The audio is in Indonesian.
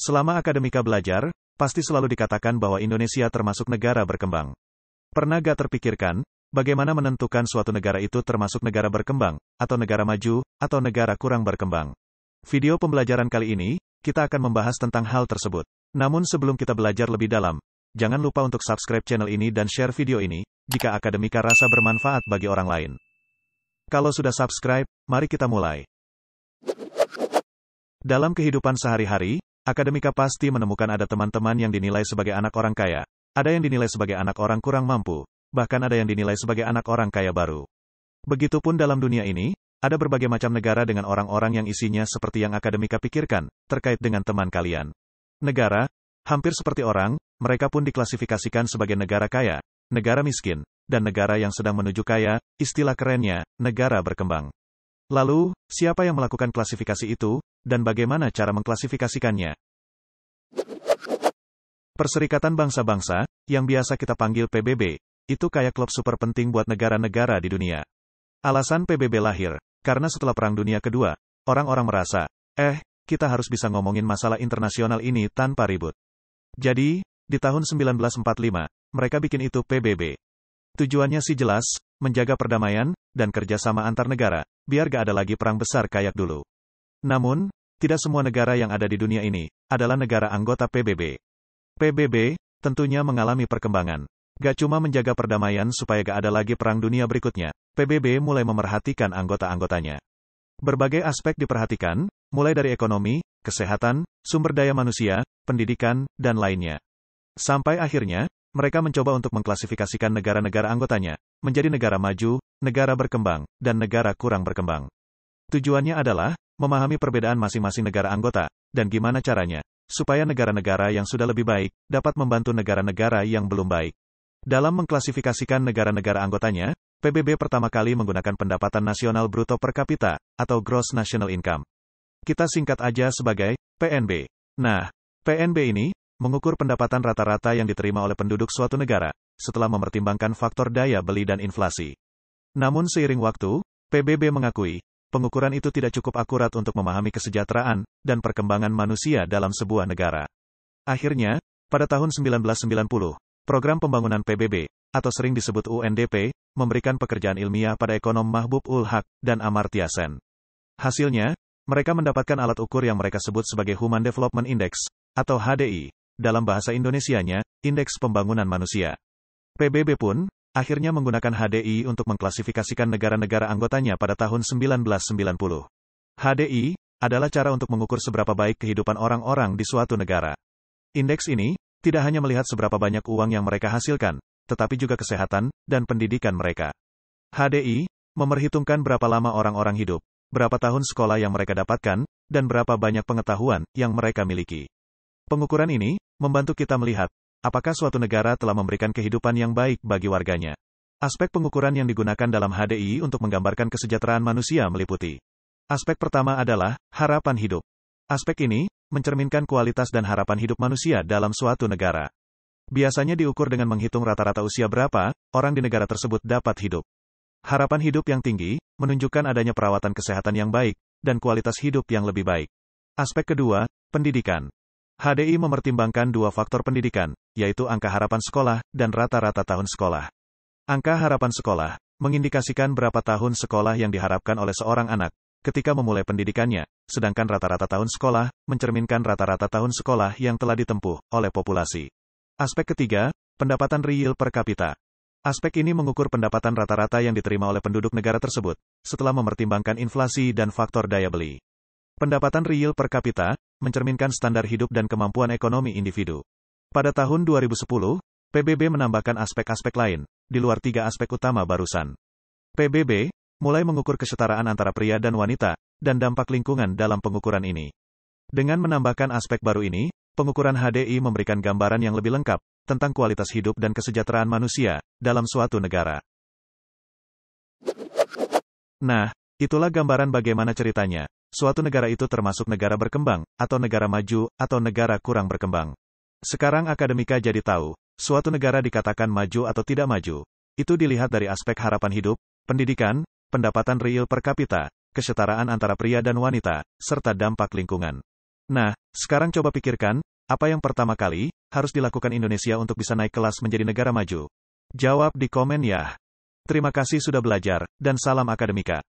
Selama akademika belajar, pasti selalu dikatakan bahwa Indonesia termasuk negara berkembang. Pernah gak terpikirkan, bagaimana menentukan suatu negara itu termasuk negara berkembang, atau negara maju, atau negara kurang berkembang? Video pembelajaran kali ini, kita akan membahas tentang hal tersebut. Namun sebelum kita belajar lebih dalam, jangan lupa untuk subscribe channel ini dan share video ini, jika akademika rasa bermanfaat bagi orang lain. Kalau sudah subscribe, mari kita mulai. Dalam kehidupan sehari-hari, Akademika pasti menemukan ada teman-teman yang dinilai sebagai anak orang kaya, ada yang dinilai sebagai anak orang kurang mampu, bahkan ada yang dinilai sebagai anak orang kaya baru. Begitupun dalam dunia ini, ada berbagai macam negara dengan orang-orang yang isinya seperti yang akademika pikirkan, terkait dengan teman kalian. Negara, hampir seperti orang, mereka pun diklasifikasikan sebagai negara kaya, negara miskin, dan negara yang sedang menuju kaya, istilah kerennya, negara berkembang. Lalu, siapa yang melakukan klasifikasi itu, dan bagaimana cara mengklasifikasikannya? Perserikatan Bangsa-Bangsa, yang biasa kita panggil PBB, itu kayak klub super penting buat negara-negara di dunia. Alasan PBB lahir, karena setelah Perang Dunia Kedua, orang-orang merasa, eh, kita harus bisa ngomongin masalah internasional ini tanpa ribut. Jadi, di tahun 1945, mereka bikin itu PBB. Tujuannya sih jelas, menjaga perdamaian, dan kerjasama antar negara biar gak ada lagi perang besar kayak dulu. Namun, tidak semua negara yang ada di dunia ini adalah negara anggota PBB. PBB tentunya mengalami perkembangan. Gak cuma menjaga perdamaian supaya gak ada lagi perang dunia berikutnya, PBB mulai memerhatikan anggota-anggotanya. Berbagai aspek diperhatikan, mulai dari ekonomi, kesehatan, sumber daya manusia, pendidikan, dan lainnya. Sampai akhirnya, mereka mencoba untuk mengklasifikasikan negara-negara anggotanya menjadi negara maju negara berkembang, dan negara kurang berkembang. Tujuannya adalah memahami perbedaan masing-masing negara anggota, dan gimana caranya supaya negara-negara yang sudah lebih baik dapat membantu negara-negara yang belum baik. Dalam mengklasifikasikan negara-negara anggotanya, PBB pertama kali menggunakan pendapatan nasional bruto per kapita, atau gross national income. Kita singkat aja sebagai PNB. Nah, PNB ini mengukur pendapatan rata-rata yang diterima oleh penduduk suatu negara setelah mempertimbangkan faktor daya beli dan inflasi. Namun seiring waktu, PBB mengakui, pengukuran itu tidak cukup akurat untuk memahami kesejahteraan dan perkembangan manusia dalam sebuah negara. Akhirnya, pada tahun 1990, program pembangunan PBB, atau sering disebut UNDP, memberikan pekerjaan ilmiah pada ekonom Mahbub Ul Haq dan Amartya Sen. Hasilnya, mereka mendapatkan alat ukur yang mereka sebut sebagai Human Development Index, atau HDI, dalam bahasa Indonesianya, Indeks Pembangunan Manusia. PBB pun, akhirnya menggunakan HDI untuk mengklasifikasikan negara-negara anggotanya pada tahun 1990. HDI adalah cara untuk mengukur seberapa baik kehidupan orang-orang di suatu negara. Indeks ini tidak hanya melihat seberapa banyak uang yang mereka hasilkan, tetapi juga kesehatan dan pendidikan mereka. HDI memerhitungkan berapa lama orang-orang hidup, berapa tahun sekolah yang mereka dapatkan, dan berapa banyak pengetahuan yang mereka miliki. Pengukuran ini membantu kita melihat Apakah suatu negara telah memberikan kehidupan yang baik bagi warganya? Aspek pengukuran yang digunakan dalam HDI untuk menggambarkan kesejahteraan manusia meliputi. Aspek pertama adalah harapan hidup. Aspek ini mencerminkan kualitas dan harapan hidup manusia dalam suatu negara. Biasanya diukur dengan menghitung rata-rata usia berapa orang di negara tersebut dapat hidup. Harapan hidup yang tinggi menunjukkan adanya perawatan kesehatan yang baik dan kualitas hidup yang lebih baik. Aspek kedua, pendidikan. HDI mempertimbangkan dua faktor pendidikan, yaitu angka harapan sekolah dan rata-rata tahun sekolah. Angka harapan sekolah mengindikasikan berapa tahun sekolah yang diharapkan oleh seorang anak ketika memulai pendidikannya, sedangkan rata-rata tahun sekolah mencerminkan rata-rata tahun sekolah yang telah ditempuh oleh populasi. Aspek ketiga, pendapatan real per kapita. Aspek ini mengukur pendapatan rata-rata yang diterima oleh penduduk negara tersebut, setelah mempertimbangkan inflasi dan faktor daya beli. Pendapatan real per kapita mencerminkan standar hidup dan kemampuan ekonomi individu. Pada tahun 2010, PBB menambahkan aspek-aspek lain, di luar tiga aspek utama barusan. PBB, mulai mengukur kesetaraan antara pria dan wanita, dan dampak lingkungan dalam pengukuran ini. Dengan menambahkan aspek baru ini, pengukuran HDI memberikan gambaran yang lebih lengkap tentang kualitas hidup dan kesejahteraan manusia dalam suatu negara. Nah, itulah gambaran bagaimana ceritanya Suatu negara itu termasuk negara berkembang, atau negara maju, atau negara kurang berkembang. Sekarang akademika jadi tahu, suatu negara dikatakan maju atau tidak maju. Itu dilihat dari aspek harapan hidup, pendidikan, pendapatan real per kapita, kesetaraan antara pria dan wanita, serta dampak lingkungan. Nah, sekarang coba pikirkan, apa yang pertama kali harus dilakukan Indonesia untuk bisa naik kelas menjadi negara maju? Jawab di komen ya. Terima kasih sudah belajar, dan salam akademika.